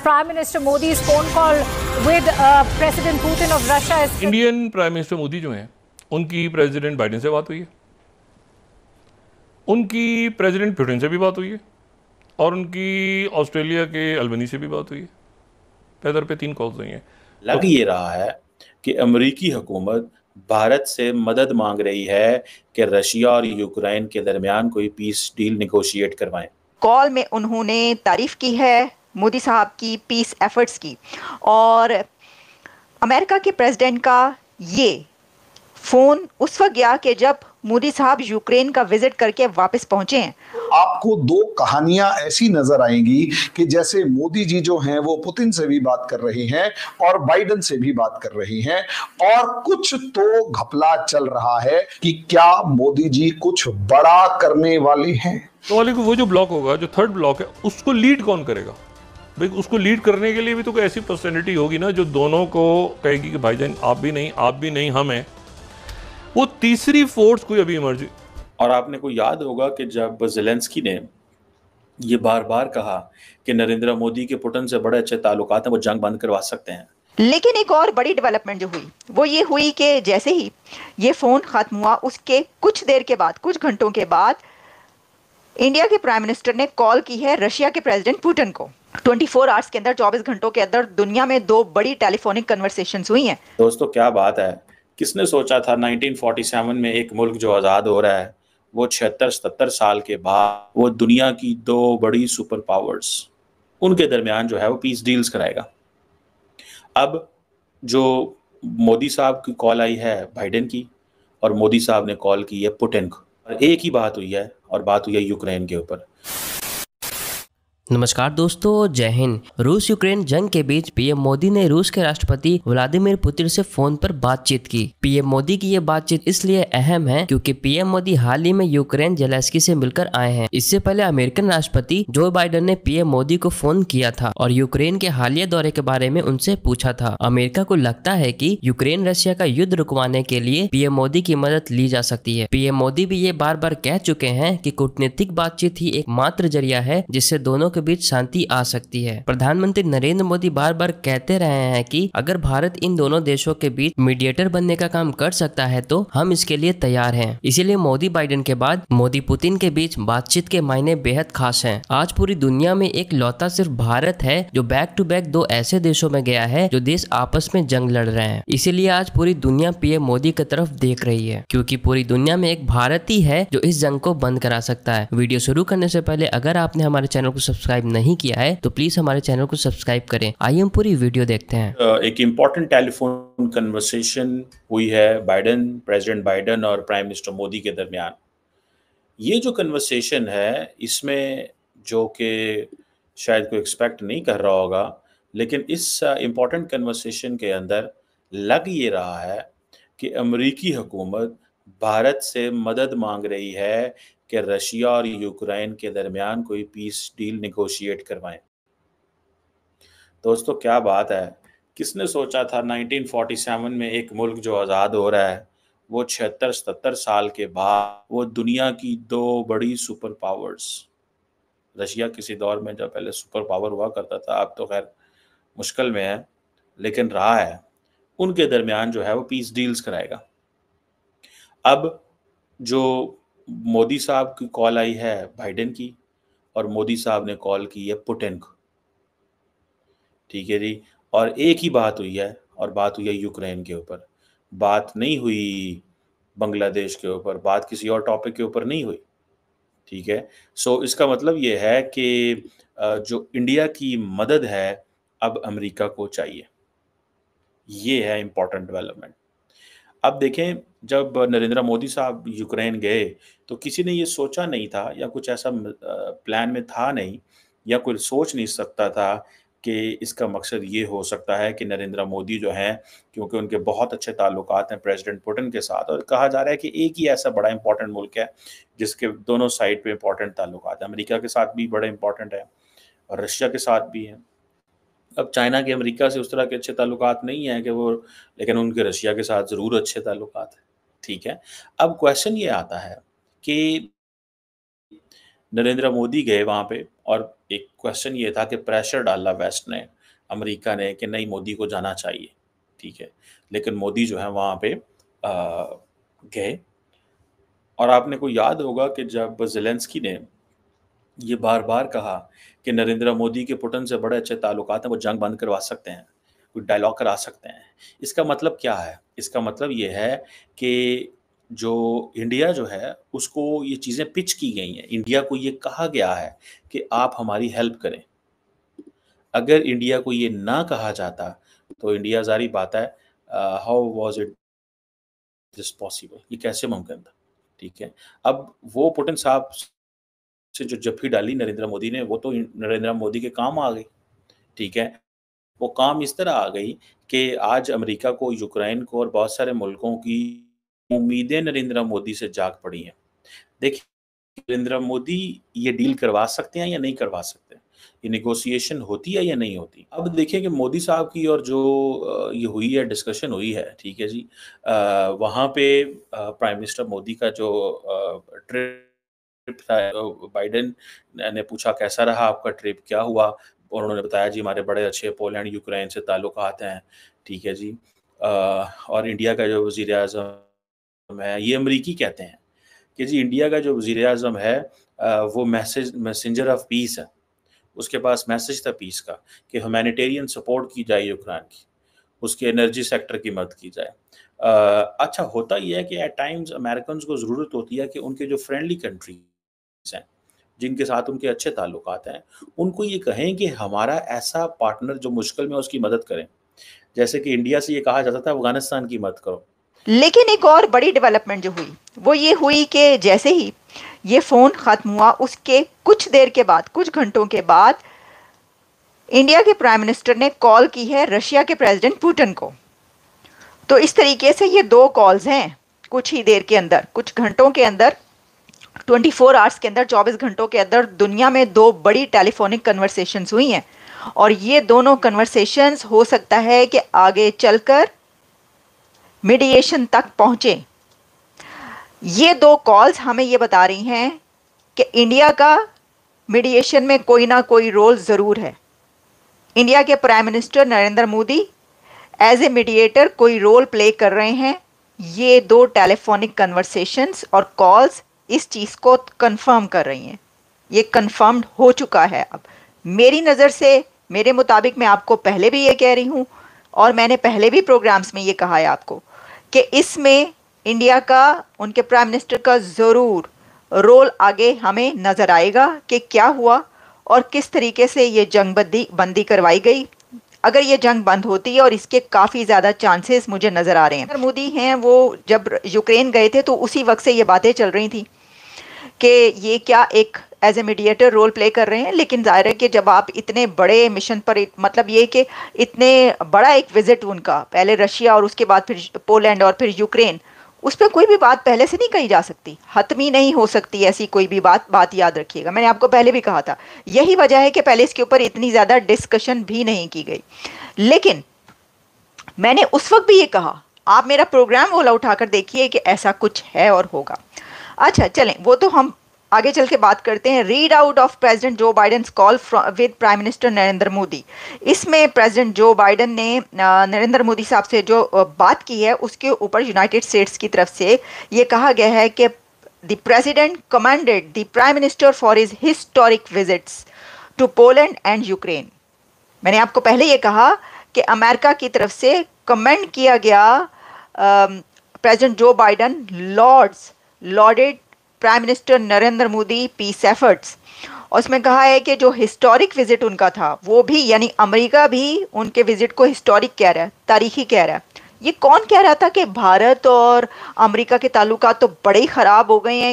Prime Minister Modi's phone call with uh, President Putin of Russia is Indian Prime Minister Modi जो हैं उनकी President Biden से बात हुई है उनकी President Putin से भी बात हुई है और उनकी ऑस्ट्रेलिया के अल्बनी से भी बात हुई है पैदर पे तीन कॉल्स हुई हैं लग तो, ये रहा है कि अमेरिकी हुकूमत भारत से मदद मांग रही है कि रशिया और यूक्रेन के दरमियान कोई पीस डील निगोशिएट करवाएं कॉल में उन्होंने तारीफ की है मोदी साहब की पीस एफर्ट्स की और अमेरिका के प्रेसिडेंट का ये फ़ोन उस वक्त गया कि जब मोदी साहब यूक्रेन का विजिट करके वापस पहुंचे हैं तो आपको दो कहानियां ऐसी नजर आएंगी कि जैसे मोदी जी जो हैं वो पुतिन से भी बात कर रहे हैं और बाइडन से भी बात कर रहे हैं और कुछ तो घपला चल रहा है कि क्या मोदी जी कुछ बड़ा करने वाले हैं तो वाले वो जो ब्लॉक होगा जो थर्ड ब्लॉक है उसको लीड कौन करेगा भाई उसको लीड करने के लिए भी तो कोई ऐसी पर्सनैलिटी होगी ना जो दोनों को कहेगी कि भाई जान आप भी नहीं आप भी नहीं हम हैं वो तीसरी फोर्स कोई अभी इमर्ज और आपने को याद होगा कि जब जेलेंसकी ने ये बार बार कहा कि नरेंद्र मोदी के पुटन से बड़े अच्छे ताल्लुक हैं वो जंग बंद करवा सकते हैं लेकिन एक और बड़ी डेवलपमेंट जो हुई वो ये हुई कि जैसे ही ये फ़ोन ख़त्म हुआ उसके कुछ देर के बाद कुछ घंटों के बाद इंडिया के प्राइम मिनिस्टर ने कॉल की है रशिया के प्रेसिडेंट पुटिन को 24 फोर आवर्स के अंदर 24 घंटों के अंदर दुनिया में दो बड़ी टेलीफोनिक कन्वर्सेशन हुई हैं दोस्तों क्या बात है किसने सोचा था 1947 में एक मुल्क जो आज़ाद हो रहा है वो छिहत्तर सतर साल के बाद वो दुनिया की दो बड़ी सुपर पावर्स उनके दरमियान जो है वो पीस डील्स कराएगा अब जो मोदी साहब की कॉल आई है बाइडेन की और मोदी साहब ने कॉल की है पुटिन को एक ही बात हुई है और बात हुई है यूक्रेन के ऊपर नमस्कार दोस्तों जय हिंद रूस यूक्रेन जंग के बीच पीएम मोदी ने रूस के राष्ट्रपति व्लादिमीर पुतिन से फोन पर बातचीत की पीएम मोदी की ये बातचीत इसलिए अहम है क्योंकि पीएम मोदी हाल ही में यूक्रेन जेलेस्की से मिलकर आए हैं इससे पहले अमेरिकन राष्ट्रपति जो बाइडन ने पीएम मोदी को फोन किया था और यूक्रेन के हालिया दौरे के बारे में उनसे पूछा था अमेरिका को लगता है की यूक्रेन रशिया का युद्ध रुकवाने के लिए पीएम मोदी की मदद ली जा सकती है पीएम मोदी भी ये बार बार कह चुके हैं की कूटनीतिक बातचीत ही एक मात्र जरिया है जिससे दोनों के बीच शांति आ सकती है प्रधानमंत्री नरेंद्र मोदी बार बार कहते रहे हैं कि अगर भारत इन दोनों देशों के बीच मीडिएटर बनने का काम कर सकता है तो हम इसके लिए तैयार हैं इसीलिए मोदी बाइडेन के बाद मोदी पुतिन के बीच बातचीत के मायने बेहद खास हैं आज पूरी दुनिया में एक लौता सिर्फ भारत है जो बैक टू बैक दो ऐसे देशों में गया है जो देश आपस में जंग लड़ रहे हैं इसीलिए आज पूरी दुनिया पीएम मोदी की तरफ देख रही है क्योंकि पूरी दुनिया में एक भारत ही है जो इस जंग को बंद करा सकता है वीडियो शुरू करने से पहले अगर आपने हमारे चैनल को सब्सक्राइब सब्सक्राइब नहीं किया है तो प्लीज हमारे चैनल को सब्सक्राइब करें आइए हम पूरी वीडियो देखते हैं एक इम्पोर्टेंट टेलीफोन कन्वर्सेशन हुई है बाइडन प्रेसिडेंट बाइडन और प्राइम मिनिस्टर मोदी के दरमियान ये जो कन्वर्सेशन है इसमें जो कि शायद कोई एक्सपेक्ट नहीं कर रहा होगा लेकिन इस इम्पॉर्टेंट कन्वर्सेशन के अंदर लग ये रहा है कि अमरीकी हुकूमत भारत से मदद मांग रही है कि रशिया और यूक्रेन के दरमियान कोई पीस डील निगोशिएट करवाएं दोस्तों क्या बात है किसने सोचा था 1947 में एक मुल्क जो आज़ाद हो रहा है वो छिहत्तर सतर साल के बाद वो दुनिया की दो बड़ी सुपर पावर्स रशिया किसी दौर में जब पहले सुपर पावर हुआ करता था अब तो खैर मुश्किल में है लेकिन रहा है उनके दरमियान जो है वो पीस डील्स कराएगा अब जो मोदी साहब की कॉल आई है बाइडेन की और मोदी साहब ने कॉल की है पुटिन को ठीक है जी और एक ही बात हुई है और बात हुई है यूक्रेन के ऊपर बात नहीं हुई बांग्लादेश के ऊपर बात किसी और टॉपिक के ऊपर नहीं हुई ठीक है सो so, इसका मतलब ये है कि जो इंडिया की मदद है अब अमेरिका को चाहिए ये है इम्पोर्टेंट डेवलपमेंट अब देखें जब नरेंद्र मोदी साहब यूक्रेन गए तो किसी ने ये सोचा नहीं था या कुछ ऐसा प्लान में था नहीं या कोई सोच नहीं सकता था कि इसका मकसद ये हो सकता है कि नरेंद्र मोदी जो हैं क्योंकि उनके बहुत अच्छे ताल्लुक हैं प्रेसिडेंट पुटिन के साथ और कहा जा रहा है कि एक ही ऐसा बड़ा इंपॉर्टेंट मुल्क है जिसके दोनों साइड पे इंपॉर्टेंट ताल्लुक हैं अमेरिका के साथ भी बड़े इंपॉर्टेंट हैं और रशिया के साथ भी हैं अब चाइना के अमेरिका से उस तरह के अच्छे ताल्लुक नहीं हैं कि वो लेकिन उनके रशिया के साथ ज़रूर अच्छे ताल्लुक हैं ठीक है अब क्वेश्चन ये आता है कि नरेंद्र मोदी गए वहाँ पे और एक क्वेश्चन ये था कि प्रेशर डाला वेस्ट ने अमेरिका ने कि नहीं मोदी को जाना चाहिए ठीक है लेकिन मोदी जो है वहाँ पे गए और आपने को याद होगा कि जब जेलेंस्की ने ये बार बार कहा कि नरेंद्र मोदी के पुटन से बड़े अच्छे ताल्लुक हैं वो जंग बंद करवा सकते हैं कोई डायलॉग करा सकते हैं इसका मतलब क्या है इसका मतलब ये है कि जो इंडिया जो है उसको ये चीज़ें पिच की गई हैं इंडिया को ये कहा गया है कि आप हमारी हेल्प करें अगर इंडिया को ये ना कहा जाता तो इंडिया जारी बात है how was it this possible ये कैसे मुमकिन था ठीक है अब वो पुटिन साहब से जो जफ्फी डाली नरेंद्र मोदी ने वो तो नरेंद्र मोदी के काम आ गई ठीक है वो काम इस तरह आ गई कि आज अमेरिका को यूक्रेन को और बहुत सारे मुल्कों की उम्मीदें नरेंद्र मोदी से जाग पड़ी हैं देखिए नरेंद्र मोदी ये डील करवा सकते हैं या नहीं करवा सकते ये निगोसिएशन होती है या नहीं होती अब देखिए कि मोदी साहब की और जो ये हुई है डिस्कशन हुई है ठीक है जी आ, वहां पे प्राइम मिनिस्टर मोदी का जो ट्रिप था बाइडेन ने पूछा कैसा रहा आपका ट्रिप क्या हुआ और उन्होंने बताया जी हमारे बड़े अच्छे पोलैंड यूक्रेन से ताल्लुक हैं ठीक है जी आ, और इंडिया का जो वज़ी अजम है ये अमरीकी कहते हैं कि जी इंडिया का जो वजीर अजम है वो मैसेज मैसेंजर ऑफ पीस है उसके पास मैसेज था पीस का कि ह्यूमैनिटेरियन सपोर्ट की जाए यूक्रेन की उसके एनर्जी सेक्टर की मदद की जाए आ, अच्छा होता यह है कि एट टाइम्स अमेरिकन को ज़रूरत होती है कि उनके जो फ्रेंडली कंट्रीज हैं जिनके साथ उनके अच्छे ताल्लुक हैं उनको ये कहें कि हमारा ऐसा पार्टनर जो मुश्किल में उसकी मदद करें जैसे कि इंडिया से ये कहा जाता था अफगानिस्तान की मदद करो लेकिन एक और बड़ी डेवलपमेंट जो हुई वो ये हुई कि जैसे ही ये फोन खत्म हुआ उसके कुछ देर के बाद कुछ घंटों के बाद इंडिया के प्राइम मिनिस्टर ने कॉल की है रशिया के प्रेसिडेंट पुटिन को तो इस तरीके से ये दो कॉल्स हैं कुछ ही देर के अंदर कुछ घंटों के अंदर ट्वेंटी फोर आवर्स के अंदर चौबीस घंटों के अंदर दुनिया में दो बड़ी टेलीफोनिक कन्वर्सेशंस हुई हैं और ये दोनों कन्वर्सेशंस हो सकता है कि आगे चलकर मीडिएशन तक पहुँचें ये दो कॉल्स हमें ये बता रही हैं कि इंडिया का मीडिएशन में कोई ना कोई रोल ज़रूर है इंडिया के prime minister Narendra Modi as a mediator कोई रोल प्ले कर रहे हैं ये दो टेलीफोनिक कन्वर्सेशंस और कॉल्स इस चीज़ को कंफर्म कर रही हैं ये कंफर्म्ड हो चुका है अब मेरी नज़र से मेरे मुताबिक मैं आपको पहले भी ये कह रही हूँ और मैंने पहले भी प्रोग्राम्स में ये कहा है आपको कि इसमें इंडिया का उनके प्राइम मिनिस्टर का ज़रूर रोल आगे हमें नज़र आएगा कि क्या हुआ और किस तरीके से ये जंग बंदी बंदी करवाई गई अगर ये जंग बंद होती है और इसके काफ़ी ज़्यादा चांसेस मुझे नज़र आ रहे हैं मोदी हैं वो जब यूक्रेन गए थे तो उसी वक्त से ये बातें चल रही थी कि ये क्या एक as a mediator role play कर रहे हैं लेकिन जाहिर है कि जब आप इतने बड़े मिशन पर मतलब ये कि इतने बड़ा एक विजिट उनका पहले रशिया और उसके बाद फिर पोलैंड और फिर यूक्रेन उस पर कोई भी बात पहले से नहीं कही जा सकती हतमी नहीं हो सकती ऐसी कोई भी बात बात याद रखिएगा मैंने आपको पहले भी कहा था यही वजह है कि पहले इसके ऊपर इतनी ज़्यादा डिस्कशन भी नहीं की गई लेकिन मैंने उस वक्त भी ये कहा आप मेरा प्रोग्राम वोला उठाकर देखिए कि ऐसा कुछ है और होगा अच्छा चलें वो तो हम आगे चल के बात करते हैं read out of president Joe Biden call with prime minister Narendra Modi इसमें प्रेसिडेंट जो बाइडन ने नरेंद्र मोदी साहब से जो बात की है उसके ऊपर यूनाइटेड स्टेट्स की तरफ से ये कहा गया है कि the president commended the prime minister for his historic visits to Poland and Ukraine मैंने आपको पहले ये कहा कि अमेरिका की तरफ से कमेंड किया गया president Joe Biden lauds lauded prime minister Narendra Modi peace efforts और उसमें कहा है कि जो हिस्टोरिक विजिट उनका था वो भी यानी अमेरिका भी उनके विजिट को हिस्टोरिक कह रहा है तारीखी कह रहा है ये कौन कह रहा था कि भारत और अमेरिका के ताल्लुक तो बड़े ही ख़राब हो गए हैं